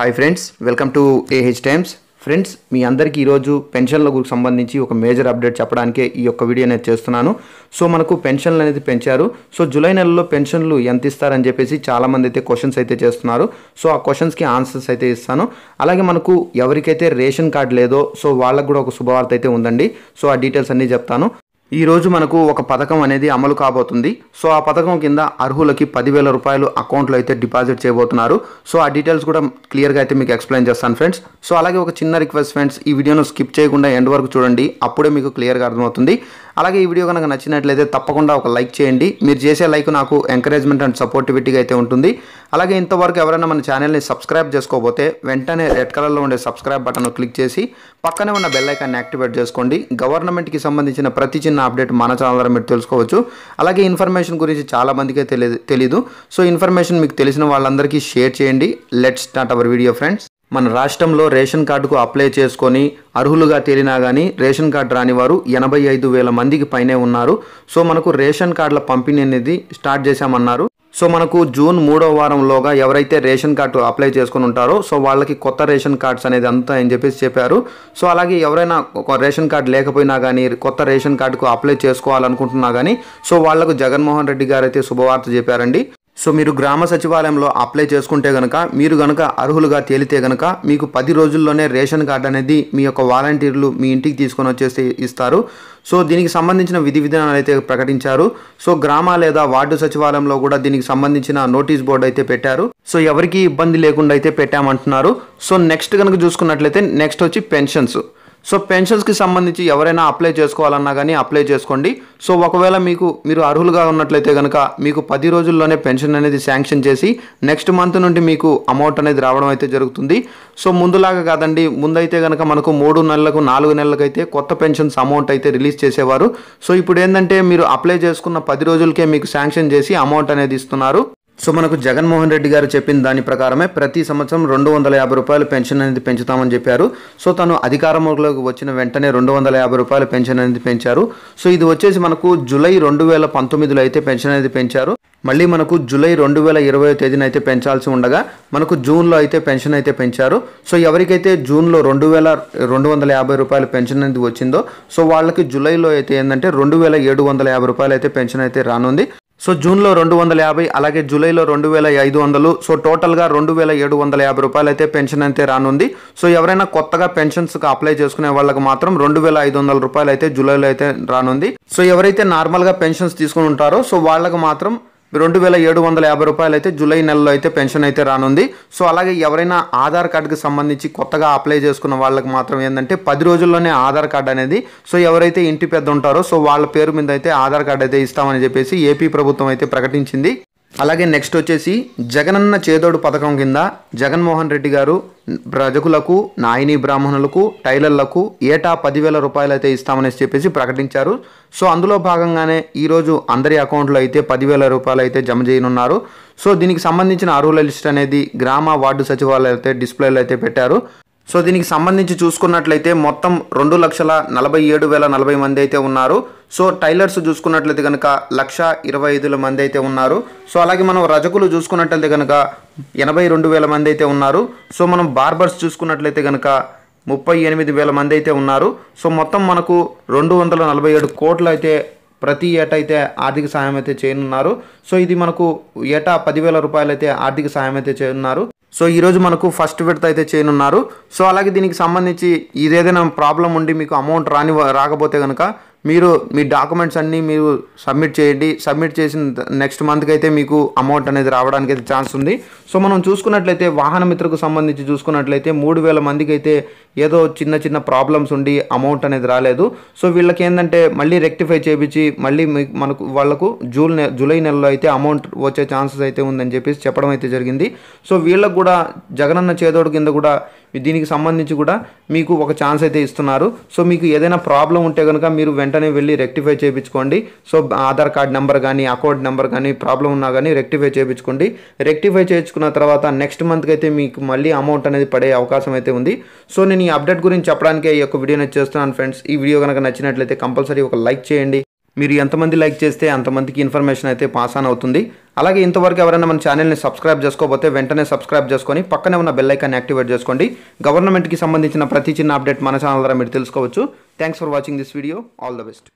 hi friends welcome to A H times friends మీ అందరికీ ఈరోజు పెన్షన్లకు సంబంధించి ఒక మేజర్ అప్డేట్ చెప్పడానికే ఈ యొక్క వీడియో అనేది చేస్తున్నాను సో మనకు పెన్షన్లు అనేది పెంచారు సో జూలై నెలలో పెన్షన్లు ఎంత ఇస్తారని చెప్పేసి చాలామంది అయితే క్వశ్చన్స్ అయితే చేస్తున్నారు సో ఆ క్వశ్చన్స్కి ఆన్సర్స్ అయితే ఇస్తాను అలాగే మనకు ఎవరికైతే రేషన్ కార్డు లేదో సో వాళ్ళకు కూడా ఒక శుభవార్త అయితే ఉందండి సో ఆ డీటెయిల్స్ అన్నీ చెప్తాను ఈరోజు మనకు ఒక పథకం అనేది అమలు కాబోతుంది సో ఆ పథకం కింద అర్హులకి పదివేల రూపాయలు అకౌంట్లో అయితే డిపాజిట్ చేయబోతున్నారు సో ఆ డీటెయిల్స్ కూడా క్లియర్గా అయితే మీకు ఎక్స్ప్లెయిన్ చేస్తాను ఫ్రెండ్స్ సో అలాగే ఒక చిన్న రిక్వెస్ట్ ఫ్రెండ్స్ ఈ వీడియోను స్కిప్ చేయకుండా ఎండ్ వరకు చూడండి అప్పుడే మీకు క్లియర్గా అర్థమవుతుంది అలాగే ఈ వీడియో కనుక నచ్చినట్లయితే తప్పకుండా ఒక లైక్ చేయండి మీరు చేసే లైక్ నాకు ఎంకరేజ్మెంట్ అండ్ సపోర్టివిటీగా అయితే ఉంటుంది అలాగే ఇంతవరకు ఎవరైనా మన ఛానల్ని సబ్స్క్రైబ్ చేసుకోకపోతే వెంటనే రెడ్ కలర్లో ఉండే సబ్స్క్రైబ్ బటన్ క్లిక్ చేసి పక్కనే ఉన్న బెల్ యాక్టివేట్ చేసుకోండి గవర్నమెంట్కి సంబంధించిన ప్రతి చిన్న చిన్న అప్డేట్ మన ఛానల్ ద్వారా మీరు తెలుసుకోవచ్చు అలాగే ఇన్ఫర్మేషన్ గురించి చాలామందికే తెలియదు తెలీదు సో ఇన్ఫర్మేషన్ మీకు తెలిసిన వాళ్ళందరికీ షేర్ చేయండి let's not our video friends మన రాష్ట్రంలో రేషన్ కార్డుకు అప్లై చేసుకొని అర్హులుగా తేలినా కానీ రేషన్ కార్డు రాని వారు ఎనభై ఐదు వేల మందికి పైనే ఉన్నారు సో మనకు రేషన్ కార్డుల పంపిణీ అనేది స్టార్ట్ చేశామన్నారు సో మనకు జూన్ మూడో వారంలోగా ఎవరైతే రేషన్ కార్డు అప్లై చేసుకుని ఉంటారో సో వాళ్ళకి కొత్త రేషన్ కార్డ్స్ అనేది అంతా అని చెప్పేసి చెప్పారు సో అలాగే ఎవరైనా రేషన్ కార్డు లేకపోయినా కానీ కొత్త రేషన్ కార్డుకు అప్లై చేసుకోవాలనుకుంటున్నా కానీ సో వాళ్లకు జగన్మోహన్ రెడ్డి గారు అయితే శుభవార్త చెప్పారండి సో మీరు గ్రామ సచివాలయంలో అప్లై చేసుకుంటే కనుక మీరు కనుక అర్హులుగా తేలితే కనుక మీకు పది రోజుల్లోనే రేషన్ కార్డు అనేది మీ యొక్క వాలంటీర్లు మీ ఇంటికి తీసుకొని వచ్చేసి ఇస్తారు సో దీనికి సంబంధించిన విధి విధానాలు అయితే ప్రకటించారు సో గ్రామ లేదా వార్డు సచివాలయంలో కూడా దీనికి సంబంధించిన నోటీస్ బోర్డు అయితే పెట్టారు సో ఎవరికి ఇబ్బంది లేకుండా అయితే పెట్టామంటున్నారు సో నెక్స్ట్ కనుక చూసుకున్నట్లయితే నెక్స్ట్ వచ్చి పెన్షన్స్ సో పెన్షన్స్కి సంబంధించి ఎవరైనా అప్లై చేసుకోవాలన్నా కానీ అప్లై చేసుకోండి సో ఒకవేళ మీకు మీరు అర్హులుగా ఉన్నట్లయితే కనుక మీకు పది రోజుల్లోనే పెన్షన్ అనేది శాంక్షన్ చేసి నెక్స్ట్ మంత్ నుండి మీకు అమౌంట్ అనేది రావడం అయితే జరుగుతుంది సో ముందులాగా కాదండి ముందైతే కనుక మనకు మూడు నెలలకు నాలుగు నెలలకైతే కొత్త పెన్షన్స్ అమౌంట్ అయితే రిలీజ్ చేసేవారు సో ఇప్పుడు ఏంటంటే మీరు అప్లై చేసుకున్న పది రోజులకే మీకు శాంక్షన్ చేసి అమౌంట్ అనేది ఇస్తున్నారు సో మనకు జగన్మోహన్ రెడ్డి గారు చెప్పిన దాని ప్రకారమే ప్రతి సంవత్సరం రెండు వందల యాభై రూపాయలు పెన్షన్ అనేది పెంచుతామని చెప్పారు సో తను అధికారంలోకి వచ్చిన వెంటనే రెండు వందల యాభై రూపాయలు పెన్షన్ అనేది పెంచారు సో ఇది వచ్చేసి మనకు జూలై రెండు వేల పంతొమ్మిదిలో అయితే పెన్షన్ అనేది పెంచారు మళ్ళీ మనకు జూలై రెండు వేల ఇరవై తేదీన అయితే పెంచాల్సి ఉండగా మనకు జూన్లో అయితే పెన్షన్ అయితే పెంచారు సో ఎవరికైతే జూన్లో రెండు వేల రెండు వందల యాభై రూపాయల పెన్షన్ అనేది వచ్చిందో సో వాళ్ళకి జూలైలో అయితే ఏంటంటే రెండు వేల ఏడు వందల యాభై రూపాయలు అయితే పెన్షన్ అయితే రానుంది సో జూన్లో రెండు వందల యాభై అలాగే జూలైలో రెండు వేల ఐదు వందలు సో టోటల్గా రెండు వేల ఏడు వందల యాభై రూపాయలు అయితే పెన్షన్ అయితే రానుంది సో ఎవరైనా కొత్తగా పెన్షన్స్కి అప్లై చేసుకునే వాళ్ళకి మాత్రం రెండు వేల ఐదు వందల రూపాయలు అయితే జూలైలో అయితే రానుంది సో ఎవరైతే నార్మల్గా పెన్షన్స్ తీసుకుని ఉంటారో సో వాళ్ళకి మాత్రం రెండు వేల ఏడు వందల యాభై రూపాయలు అయితే జూలై నెలలో అయితే పెన్షన్ అయితే రానుంది సో అలాగే ఎవరైనా ఆధార్ కార్డుకి సంబంధించి కొత్తగా అప్లై చేసుకున్న వాళ్ళకి మాత్రం ఏంటంటే పది రోజుల్లోనే ఆధార్ కార్డు అనేది సో ఎవరైతే ఇంటి పెద్ద ఉంటారో సో వాళ్ళ పేరు మీద అయితే ఆధార్ కార్డు అయితే ఇస్తామని చెప్పేసి ఏపీ ప్రభుత్వం అయితే ప్రకటించింది అలాగే నెక్స్ట్ వచ్చేసి జగనన్న చేదోడు పథకం కింద జగన్మోహన్ రెడ్డి గారు ప్రజకులకు నాయని బ్రాహ్మణులకు టైలర్లకు ఏటా పదివేల రూపాయలు అయితే ఇస్తామని చెప్పేసి ప్రకటించారు సో అందులో భాగంగానే ఈరోజు అందరి అకౌంట్లో అయితే పదివేల రూపాయలు అయితే జమ చేయనున్నారు సో దీనికి సంబంధించిన అర్హుల లిస్ట్ అనేది గ్రామ వార్డు సచివాలయ అయితే డిస్ప్లేలో అయితే పెట్టారు సో దీనికి సంబంధించి చూసుకున్నట్లయితే మొత్తం రెండు లక్షల నలభై ఏడు వేల నలభై మంది అయితే ఉన్నారు సో టైలర్స్ చూసుకున్నట్లయితే కనుక లక్ష ఇరవై ఐదుల మంది అయితే ఉన్నారు సో అలాగే మనం రజకులు చూసుకున్నట్లయితే కనుక ఎనభై రెండు వేల మంది అయితే ఉన్నారు సో మనం బార్బర్స్ చూసుకున్నట్లయితే కనుక ముప్పై ఎనిమిది వేల మంది అయితే ఉన్నారు సో మొత్తం మనకు రెండు వందల నలభై ఏడు కోట్లు అయితే ప్రతి ఏటా అయితే ఆర్థిక సహాయం అయితే చేయనున్నారు సో ఇది మనకు ఏటా పదివేల రూపాయలు అయితే ఆర్థిక సహాయం అయితే చేయనున్నారు సో ఈరోజు మనకు ఫస్ట్ విడత అయితే చేయనున్నారు సో అలాగే దీనికి సంబంధించి ఇదేదైనా ప్రాబ్లం ఉండి మీకు అమౌంట్ రాని రాకపోతే కనుక మీరు మీ డాక్యుమెంట్స్ అన్నీ మీరు సబ్మిట్ చేయండి సబ్మిట్ చేసిన నెక్స్ట్ మంత్కి అయితే మీకు అమౌంట్ అనేది రావడానికి అయితే ఛాన్స్ ఉంది సో మనం చూసుకున్నట్లయితే వాహన మిత్రకు సంబంధించి చూసుకున్నట్లయితే మూడు వేల మందికి అయితే ఏదో చిన్న చిన్న ప్రాబ్లమ్స్ ఉండి అమౌంట్ అనేది రాలేదు సో వీళ్ళకి ఏంటంటే మళ్ళీ రెక్టిఫై చేయించి మళ్ళీ మనకు వాళ్ళకు జూన్ నె జూలై నెలలో అయితే అమౌంట్ వచ్చే ఛాన్సెస్ అయితే ఉందని చెప్పేసి చెప్పడం అయితే జరిగింది సో వీళ్ళకు కూడా జగనన్న చేదోడు కింద కూడా దీనికి సంబంధించి కూడా మీకు ఒక ఛాన్స్ అయితే ఇస్తున్నారు సో మీకు ఏదైనా ప్రాబ్లం ఉంటే కనుక మీరు వెంటనే వెళ్ళి రెక్టిఫై చేయించుకోండి సో ఆధార్ కార్డ్ నెంబర్ కానీ అకౌంట్ నెంబర్ కానీ ప్రాబ్లం ఉన్నా కానీ రెక్టిఫై చేయించుకోండి రెక్టిఫై చేయించుకున్న తర్వాత నెక్స్ట్ మంత్కి అయితే మీకు మళ్ళీ అమౌంట్ అనేది పడే అవకాశం అయితే ఉంది సో నేను ఈ అప్డేట్ గురించి చెప్పడానికి ఈ యొక్క వీడియో చేస్తున్నాను ఫ్రెండ్స్ ఈ వీడియో కనుక నచ్చినట్లయితే కంపల్సరీ ఒక లైక్ చేయండి మీరు ఎంతమంది లైక్ చేస్తే అంతమందికి ఇన్ఫర్మేషన్ అయితే పాస్ ఆన్ అవుతుంది అలాగే ఇంతవరకు ఎవరైనా మన ఛానల్ని సబ్స్క్రైబ్ చేసుకోకపోతే వెంటనే సబ్స్క్రైబ్ చేసుకొని పక్కనే ఉన్న బెల్లైకాన్ని యాక్టివేట్ చేసుకోండి గవర్నమెంట్కి సంబంధించిన ప్రతి చిన్న అప్డేట్ మన ఛానల్ ద్వారా మీరు తెలుసుకోవచ్చు thanks for watching this video all the best